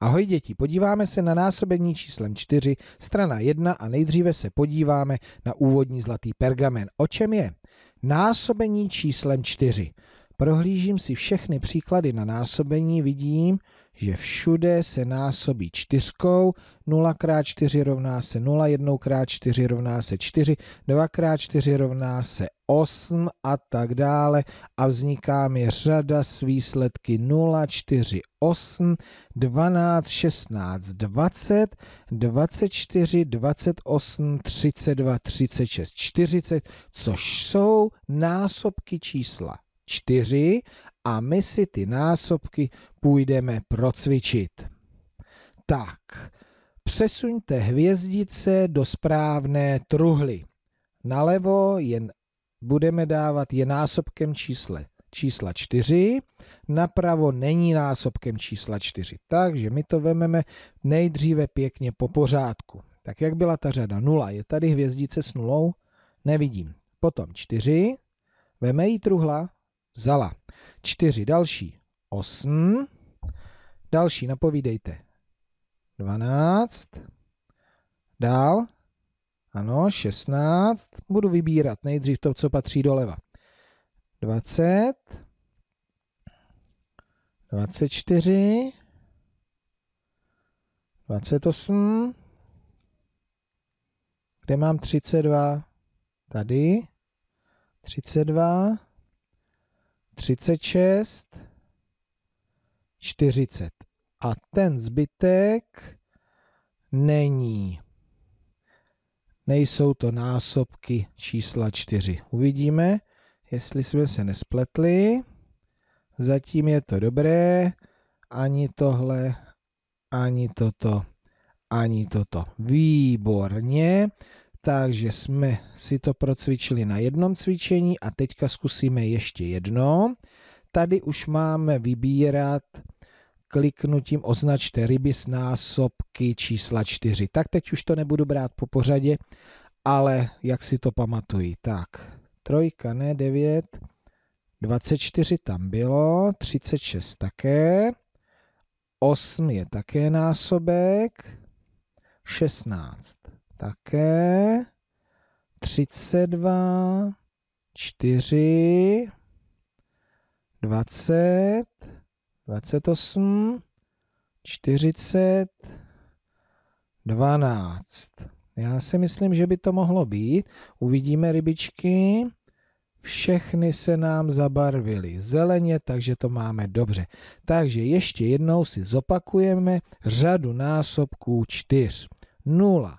Ahoj děti, podíváme se na násobení číslem 4, strana 1 a nejdříve se podíváme na úvodní zlatý pergamen. O čem je? Násobení číslem 4. Prohlížím si všechny příklady na násobení, vidím, že všude se násobí čtyřkou, 0 x 4 rovná se 0, 1 x 4 rovná se 4, 2 x 4 rovná se 8 a tak dále a vzniká mi řada s výsledky 0, 4, 8, 12, 16, 20, 24, 28, 32, 36, 40, což jsou násobky čísla 4 a my si ty násobky půjdeme procvičit. Tak, přesuňte hvězdice do správné truhly. Nalevo jen budeme dávat je násobkem čísle čísla 4, napravo není násobkem čísla 4, takže my to vememe nejdříve pěkně po pořádku. Tak jak byla ta řada? 0, je tady hvězdice s nulou? Nevidím. Potom 4, veme jí truhla, vzala čtyři další, osm, další napovídejte, dvanáct, dál, ano, šestnáct, budu vybírat nejdřív to, co patří doleva, dvacet, dvacet čtyři, dvacet osm, kde mám třicet dva, tady, třicet dva, 36, 40. A ten zbytek není. Nejsou to násobky čísla 4. Uvidíme, jestli jsme se nespletli. Zatím je to dobré. Ani tohle, ani toto, ani toto. Výborně. Takže jsme si to procvičili na jednom cvičení a teďka zkusíme ještě jedno. Tady už máme vybírat kliknutím označte ryby z násobky čísla 4. Tak teď už to nebudu brát po pořadě, ale jak si to pamatuji. Tak, trojka, ne, 9, 24 tam bylo, 36 také, 8 je také násobek, 16 také 32, 4, 20, 28, 40, 12. Já si myslím, že by to mohlo být. Uvidíme rybičky. Všechny se nám zabarvily zeleně, takže to máme dobře. Takže ještě jednou si zopakujeme řadu násobků 4. 0,